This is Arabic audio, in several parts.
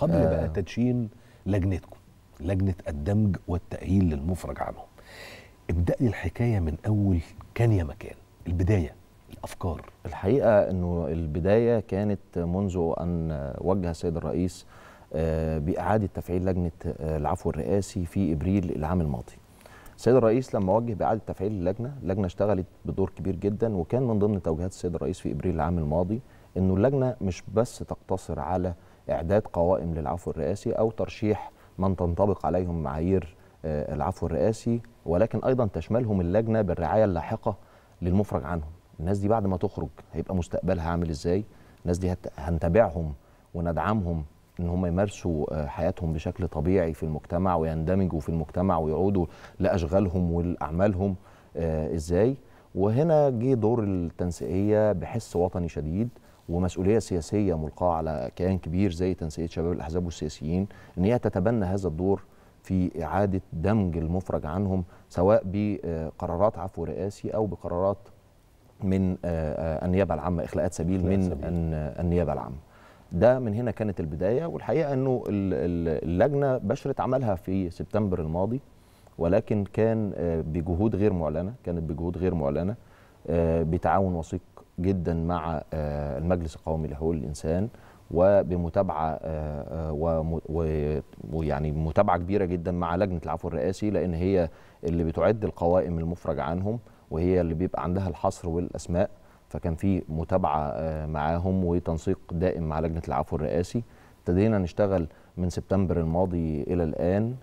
قبل آه. بقى تدشين لجنتكم لجنه الدمج والتاهيل للمفرج عنهم ابدا لي الحكايه من اول كان يا مكان البدايه الافكار الحقيقه انه البدايه كانت منذ ان وجه السيد الرئيس آه، باعاده تفعيل لجنه آه، العفو الرئاسي في ابريل العام الماضي السيد الرئيس لما وجه باعاده تفعيل اللجنه اللجنه اشتغلت بدور كبير جدا وكان من ضمن توجيهات السيد الرئيس في ابريل العام الماضي انه اللجنه مش بس تقتصر على إعداد قوائم للعفو الرئاسي أو ترشيح من تنطبق عليهم معايير آه، العفو الرئاسي ولكن أيضا تشملهم اللجنة بالرعاية اللاحقة للمفرج عنهم الناس دي بعد ما تخرج هيبقى مستقبلها عامل إزاي الناس دي هنتابعهم وندعمهم ان هم يمارسوا آه، حياتهم بشكل طبيعي في المجتمع ويندمجوا في المجتمع ويعودوا لاشغالهم ولاعمالهم آه، ازاي وهنا جه دور التنسيقيه بحس وطني شديد ومسؤوليه سياسيه ملقاه على كيان كبير زي تنسيق شباب الاحزاب والسياسيين ان هي تتبنى هذا الدور في اعاده دمج المفرج عنهم سواء بقرارات عفو رئاسي او بقرارات من آه، آه، النيابه العامه اخلاءات سبيل من النيابه العامه ده من هنا كانت البدايه والحقيقه انه اللجنه بشرت عملها في سبتمبر الماضي ولكن كان آه، بجهود غير معلنه كانت بجهود غير معلنه بتعاون وثيق جدا مع آه، المجلس القومي لحقوق الانسان وبمتابعه آه، آه، ويعني متابعه كبيره جدا مع لجنه العفو الرئاسي لان هي اللي بتعد القوائم المفرج عنهم وهي اللي بيبقى عندها الحصر والاسماء فكان في متابعه معاهم وتنسيق دائم مع لجنه العفو الرئاسي ابتدينا نشتغل من سبتمبر الماضي الى الان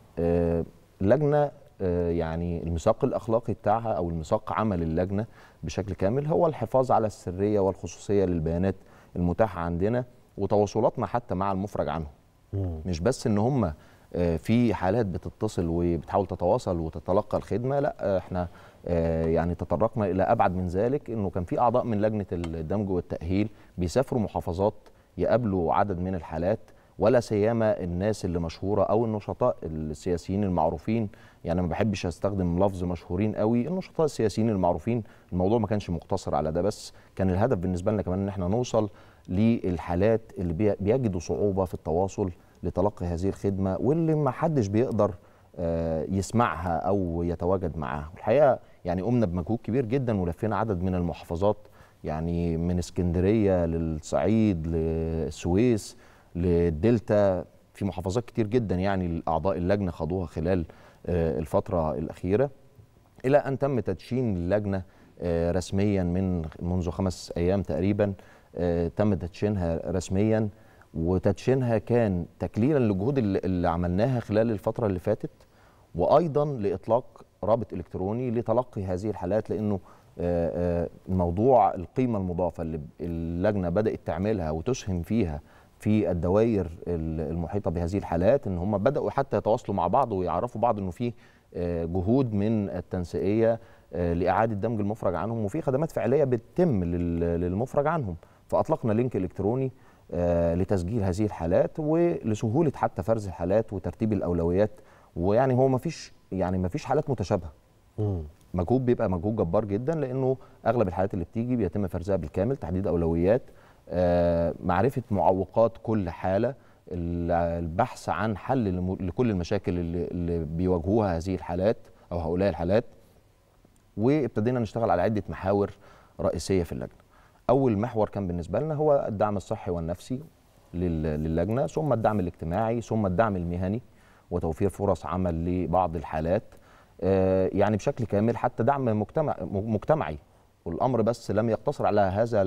لجنه آه، يعني الميثاق الاخلاقي بتاعها او الميثاق عمل اللجنه بشكل كامل هو الحفاظ على السريه والخصوصيه للبيانات المتاحه عندنا وتواصلاتنا حتى مع المفرج عنهم مش بس ان هم آه، في حالات بتتصل وبتحاول تتواصل وتتلقى الخدمه لا آه، احنا يعني تطرقنا الى ابعد من ذلك انه كان في اعضاء من لجنه الدمج والتاهيل بيسافروا محافظات يقابلوا عدد من الحالات ولا سيما الناس اللي مشهوره او النشطاء السياسيين المعروفين يعني ما بحبش استخدم لفظ مشهورين قوي النشطاء السياسيين المعروفين الموضوع ما كانش مقتصر على ده بس كان الهدف بالنسبه لنا كمان ان احنا نوصل للحالات اللي بيجدوا صعوبه في التواصل لتلقي هذه الخدمه واللي ما حدش بيقدر آه، يسمعها او يتواجد معاها الحقيقه يعني قمنا بمجهود كبير جدا ولفينا عدد من المحافظات يعني من اسكندريه للصعيد للسويس للدلتا في محافظات كتير جدا يعني اعضاء اللجنه خاضوها خلال آه، الفتره الاخيره الى ان تم تدشين اللجنه آه، رسميا من منذ خمس ايام تقريبا آه، تم تدشينها رسميا وتدشينها كان تكليلا للجهود اللي عملناها خلال الفتره اللي فاتت وايضا لاطلاق رابط الكتروني لتلقي هذه الحالات لانه موضوع القيمه المضافه اللي اللجنه بدات تعملها وتسهم فيها في الدوائر المحيطه بهذه الحالات ان هم بداوا حتى يتواصلوا مع بعض ويعرفوا بعض انه في آه، جهود من التنسيقيه آه، لاعاده دمج المفرج عنهم وفي خدمات فعليه بتتم للمفرج عنهم فاطلقنا لينك الكتروني آه، لتسجيل هذه الحالات ولسهوله حتى فرز الحالات وترتيب الاولويات ويعني هو ما فيش يعني ما فيش حالات متشابهه مجهود بيبقى مجهود جبار جدا لانه اغلب الحالات اللي بتيجي بيتم فرزها بالكامل تحديد اولويات آه، معرفه معوقات كل حاله البحث عن حل لكل المشاكل اللي بيواجهوها هذه الحالات او هؤلاء الحالات وابتدينا نشتغل على عده محاور رئيسيه في اللجنه اول محور كان بالنسبه لنا هو الدعم الصحي والنفسي للجنه ثم الدعم الاجتماعي ثم الدعم المهني وتوفير فرص عمل لبعض الحالات آه، يعني بشكل كامل حتى دعم مجتمع مجتمعي والامر بس لم يقتصر على هذا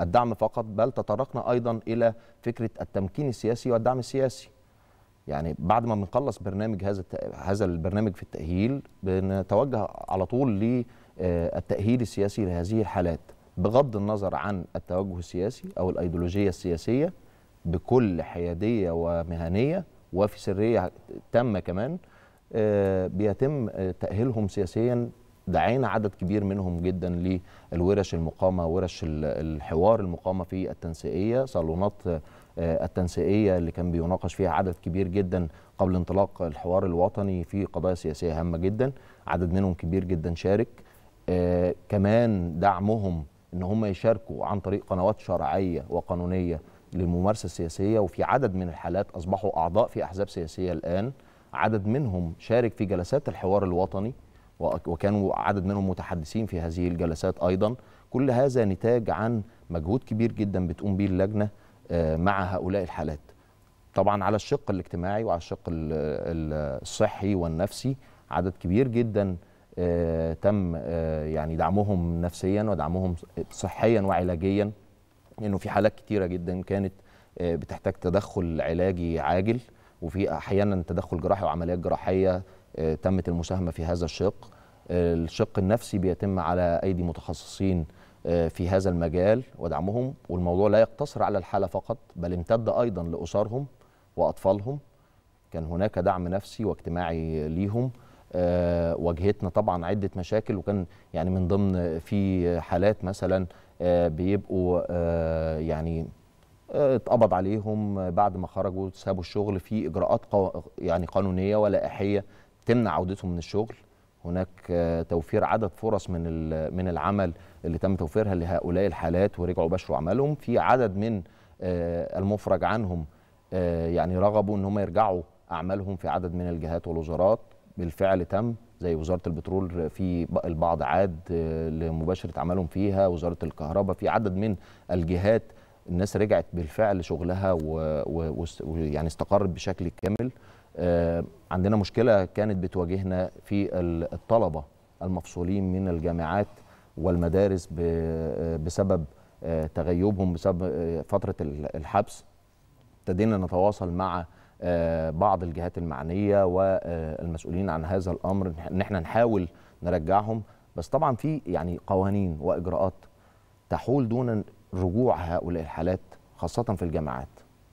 الدعم فقط بل تطرقنا أيضا إلى فكرة التمكين السياسي والدعم السياسي يعني بعد ما بنخلص برنامج هذا هذا البرنامج في التأهيل بنتوجه على طول للتأهيل آه، السياسي لهذه الحالات بغض النظر عن التوجه السياسي أو الأيديولوجية السياسية بكل حيادية ومهنية وفي سرية تامة كمان آه، بيتم آه، تأهيلهم سياسيا دعينا عدد كبير منهم جدا للورش المقامه ورش الحوار المقامه في التنسيقيه صالونات آه، التنسيقيه اللي كان بيناقش فيها عدد كبير جدا قبل انطلاق الحوار الوطني في قضايا سياسيه هامه جدا عدد منهم كبير جدا شارك آه، كمان دعمهم ان هم يشاركوا عن طريق قنوات شرعيه وقانونيه للممارسه السياسيه وفي عدد من الحالات اصبحوا اعضاء في احزاب سياسيه الان عدد منهم شارك في جلسات الحوار الوطني وكانوا عدد منهم متحدثين في هذه الجلسات أيضا كل هذا نتاج عن مجهود كبير جدا بتقوم به اللجنة آه، مع هؤلاء الحالات طبعا على الشق الاجتماعي وعلى الشق الصحي والنفسي عدد كبير جدا آه، تم آه، يعني دعمهم نفسيا ودعمهم صحيا وعلاجيا لانه في حالات كتيره جدا كانت بتحتاج تدخل علاجي عاجل وفي احيانا تدخل جراحي وعمليات جراحيه آه، تمت المساهمه في هذا الشق آه، الشق النفسي بيتم على ايدي متخصصين آه، في هذا المجال ودعمهم والموضوع لا يقتصر على الحاله فقط بل امتد ايضا لاسرهم واطفالهم كان هناك دعم نفسي واجتماعي ليهم واجهتنا طبعا عده مشاكل وكان يعني من ضمن في حالات مثلا بيبقوا يعني اتقبض عليهم بعد ما خرجوا سابوا الشغل في اجراءات يعني قانونيه ولائحيه تمنع عودتهم من الشغل هناك آه، توفير عدد فرص من من العمل اللي تم توفيرها لهؤلاء الحالات ورجعوا بشروا عملهم في عدد من آه، المفرج عنهم آه، يعني رغبوا ان هم يرجعوا اعمالهم في عدد من الجهات والوزارات بالفعل تم زي وزاره البترول في البعض عاد لمباشره عملهم فيها وزاره الكهرباء في عدد من الجهات الناس رجعت بالفعل شغلها ويعني استقرت بشكل كامل آه، عندنا مشكله كانت بتواجهنا في الطلبه المفصولين من الجامعات والمدارس آه، بسبب آه، تغيبهم بسبب فتره الحبس ابتدينا نتواصل مع بعض الجهات المعنيه والمسؤولين عن هذا الامر ان احنا نحاول نرجعهم بس طبعا في يعني قوانين واجراءات تحول دون رجوع هؤلاء الحالات خاصه في الجامعات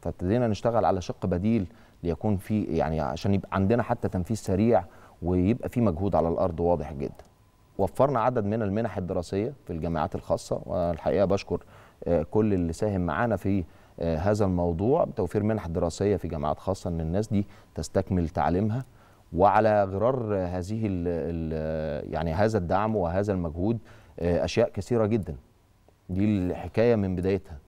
فابتدينا نشتغل على شق بديل ليكون في يعني عشان يبقى عندنا حتى تنفيذ سريع ويبقى في مجهود على الارض واضح جدا وفرنا عدد من المنح الدراسيه في الجامعات الخاصه والحقيقه بشكر آه، كل اللي ساهم معانا في آه، هذا الموضوع بتوفير منح دراسيه في جامعات خاصه ان الناس دي تستكمل تعليمها وعلى غرار هذه الـ الـ يعني هذا الدعم وهذا المجهود آه، اشياء كثيره جدا دي الحكايه من بدايتها